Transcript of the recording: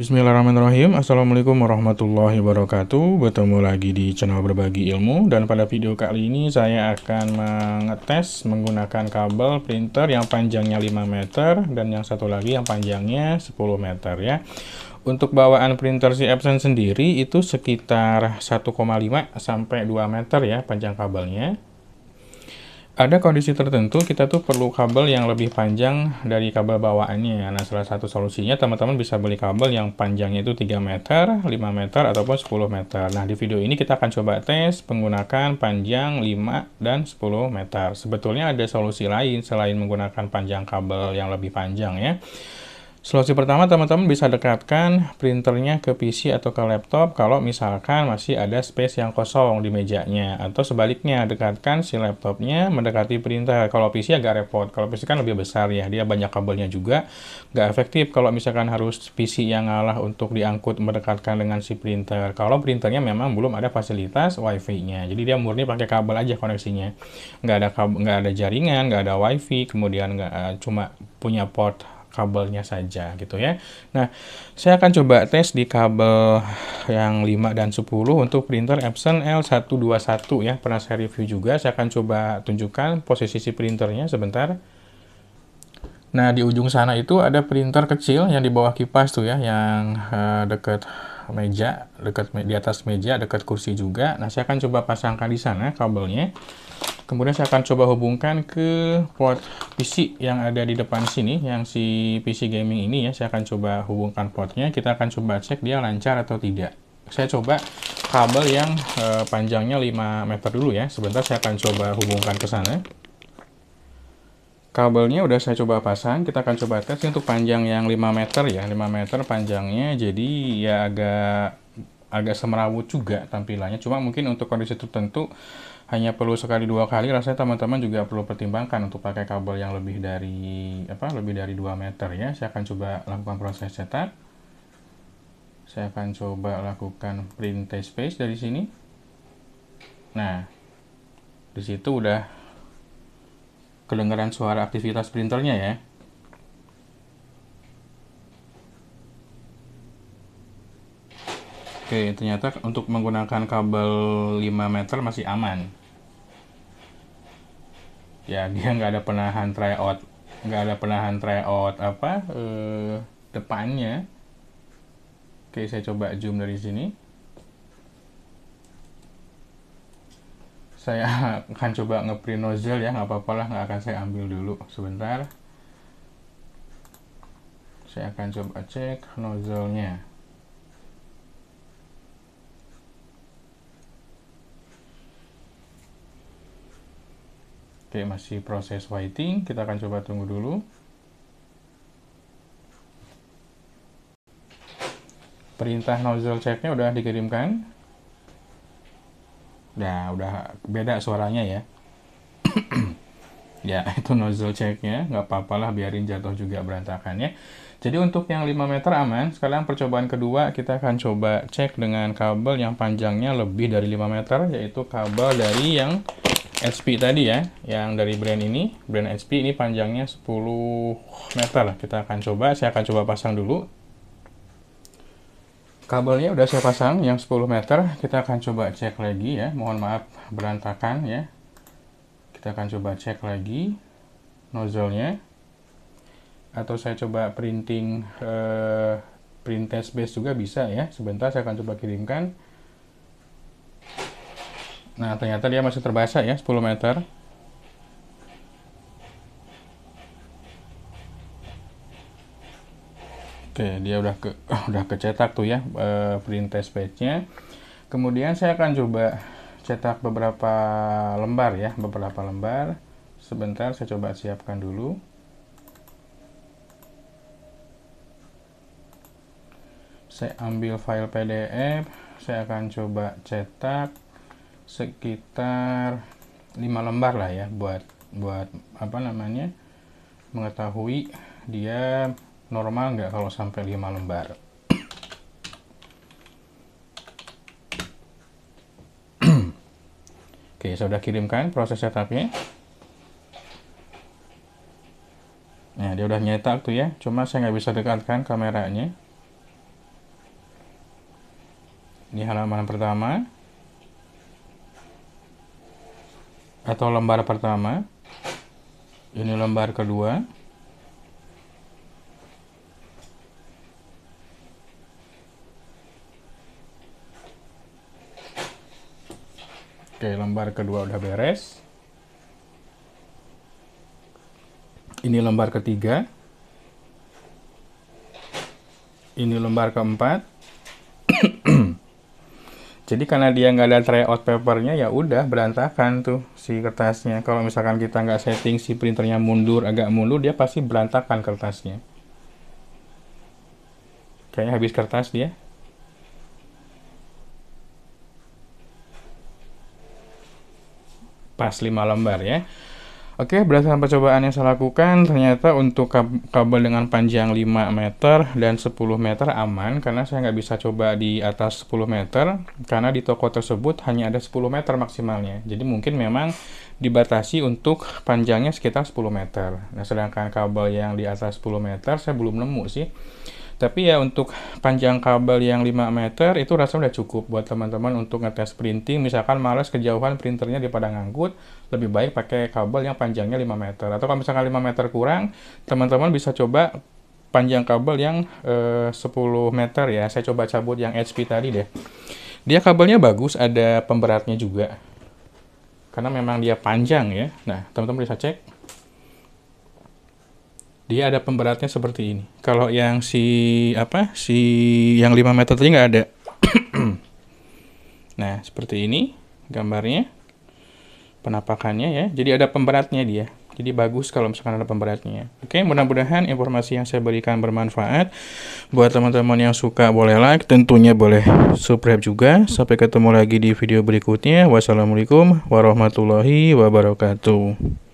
Bismillahirrahmanirrahim Assalamualaikum warahmatullahi wabarakatuh Bertemu lagi di channel berbagi ilmu Dan pada video kali ini saya akan mengetes menggunakan kabel printer yang panjangnya 5 meter Dan yang satu lagi yang panjangnya 10 meter ya Untuk bawaan printer si Epson sendiri itu sekitar 1,5 sampai 2 meter ya panjang kabelnya ada kondisi tertentu kita tuh perlu kabel yang lebih panjang dari kabel bawaannya. Ya. Nah, salah satu solusinya teman-teman bisa beli kabel yang panjangnya itu 3 meter, 5 meter, ataupun 10 meter. Nah, di video ini kita akan coba tes menggunakan panjang 5 dan 10 meter. Sebetulnya ada solusi lain selain menggunakan panjang kabel yang lebih panjang ya. Solusi pertama, teman-teman bisa dekatkan printernya ke PC atau ke laptop kalau misalkan masih ada space yang kosong di mejanya. Atau sebaliknya, dekatkan si laptopnya mendekati printer. Kalau PC agak repot, kalau PC kan lebih besar ya, dia banyak kabelnya juga. Nggak efektif kalau misalkan harus PC yang ngalah untuk diangkut mendekatkan dengan si printer. Kalau printernya memang belum ada fasilitas WiFi-nya, jadi dia murni pakai kabel aja koneksinya. Nggak ada, nggak ada jaringan, nggak ada WiFi, kemudian nggak, uh, cuma punya port kabelnya saja gitu ya. Nah, saya akan coba tes di kabel yang 5 dan 10 untuk printer Epson L121 ya. Pernah saya review juga, saya akan coba tunjukkan posisi si printernya sebentar. Nah, di ujung sana itu ada printer kecil yang di bawah kipas tuh ya, yang uh, eh, dekat meja, dekat me di atas meja, dekat kursi juga. Nah, saya akan coba pasangkan di sana kabelnya kemudian saya akan coba hubungkan ke port PC yang ada di depan sini yang si PC gaming ini ya saya akan coba hubungkan portnya kita akan coba cek dia lancar atau tidak saya coba kabel yang e, panjangnya 5 meter dulu ya sebentar saya akan coba hubungkan ke sana kabelnya udah saya coba pasang kita akan coba tes untuk panjang yang 5 meter ya 5 meter panjangnya jadi ya agak agak semerawut juga tampilannya cuma mungkin untuk kondisi tertentu hanya perlu sekali dua kali rasanya teman-teman juga perlu pertimbangkan untuk pakai kabel yang lebih dari apa lebih dari 2 meter ya saya akan coba lakukan proses cetak saya akan coba lakukan print test space dari sini nah di situ udah kedengaran suara aktivitas printernya ya Oke, ternyata untuk menggunakan kabel 5 meter masih aman ya dia nggak ada penahan tryout nggak ada penahan tryout apa eh, depannya oke saya coba zoom dari sini saya akan coba ngeprint nozzle ya nggak apa-apa lah nggak akan saya ambil dulu sebentar saya akan coba cek nozzle nya Oke, masih proses whiting. Kita akan coba tunggu dulu. Perintah nozzle checknya udah dikirimkan. Nah, udah beda suaranya ya. ya, itu nozzle checknya. Nggak apa-apalah, biarin jatuh juga berantakannya. Jadi untuk yang 5 meter aman, sekarang percobaan kedua kita akan coba cek dengan kabel yang panjangnya lebih dari 5 meter, yaitu kabel dari yang HP tadi ya, yang dari brand ini, brand HP ini panjangnya 10 meter. Kita akan coba, saya akan coba pasang dulu. Kabelnya udah saya pasang yang 10 meter, kita akan coba cek lagi ya. Mohon maaf berantakan ya. Kita akan coba cek lagi nozzle-nya. Atau saya coba printing eh, print test base juga bisa ya. Sebentar saya akan coba kirimkan Nah, ternyata dia masih terbiasa ya, 10 meter. Oke, dia udah ke udah kecetak tuh ya eh, print test page-nya. Kemudian saya akan coba cetak beberapa lembar ya, beberapa lembar. Sebentar saya coba siapkan dulu. Saya ambil file PDF, saya akan coba cetak sekitar 5 lembar lah ya buat buat apa namanya mengetahui dia normal nggak kalau sampai 5 lembar Oke, sudah kirimkan proses setupnya. Nah, dia udah nyetak tuh ya. Cuma saya nggak bisa dekatkan kameranya. Ini halaman pertama. atau lembar pertama ini lembar kedua oke lembar kedua udah beres ini lembar ketiga ini lembar keempat jadi karena dia nggak ada tryout papernya ya udah berantakan tuh si kertasnya kalau misalkan kita nggak setting si printernya mundur agak mundur dia pasti berantakan kertasnya kayaknya habis kertas dia pas 5 lembar ya Oke, berdasarkan percobaan yang saya lakukan, ternyata untuk kabel dengan panjang 5 meter dan 10 meter aman, karena saya nggak bisa coba di atas 10 meter, karena di toko tersebut hanya ada 10 meter maksimalnya. Jadi mungkin memang dibatasi untuk panjangnya sekitar 10 meter. Nah, sedangkan kabel yang di atas 10 meter, saya belum nemu sih tapi ya untuk panjang kabel yang 5 meter itu rasanya udah cukup buat teman-teman untuk ngetes printing misalkan males kejauhan printernya daripada ngangkut lebih baik pakai kabel yang panjangnya 5 meter atau kalau misalkan 5 meter kurang teman-teman bisa coba panjang kabel yang eh, 10 meter ya saya coba cabut yang HP tadi deh dia kabelnya bagus ada pemberatnya juga karena memang dia panjang ya nah teman-teman bisa cek dia ada pemberatnya seperti ini. Kalau yang si apa si yang 5 meter tadi nggak ada. nah seperti ini gambarnya penapakannya ya. Jadi ada pemberatnya dia. Jadi bagus kalau misalkan ada pemberatnya. Oke, mudah-mudahan informasi yang saya berikan bermanfaat buat teman-teman yang suka boleh like, tentunya boleh subscribe juga. Sampai ketemu lagi di video berikutnya. Wassalamualaikum warahmatullahi wabarakatuh.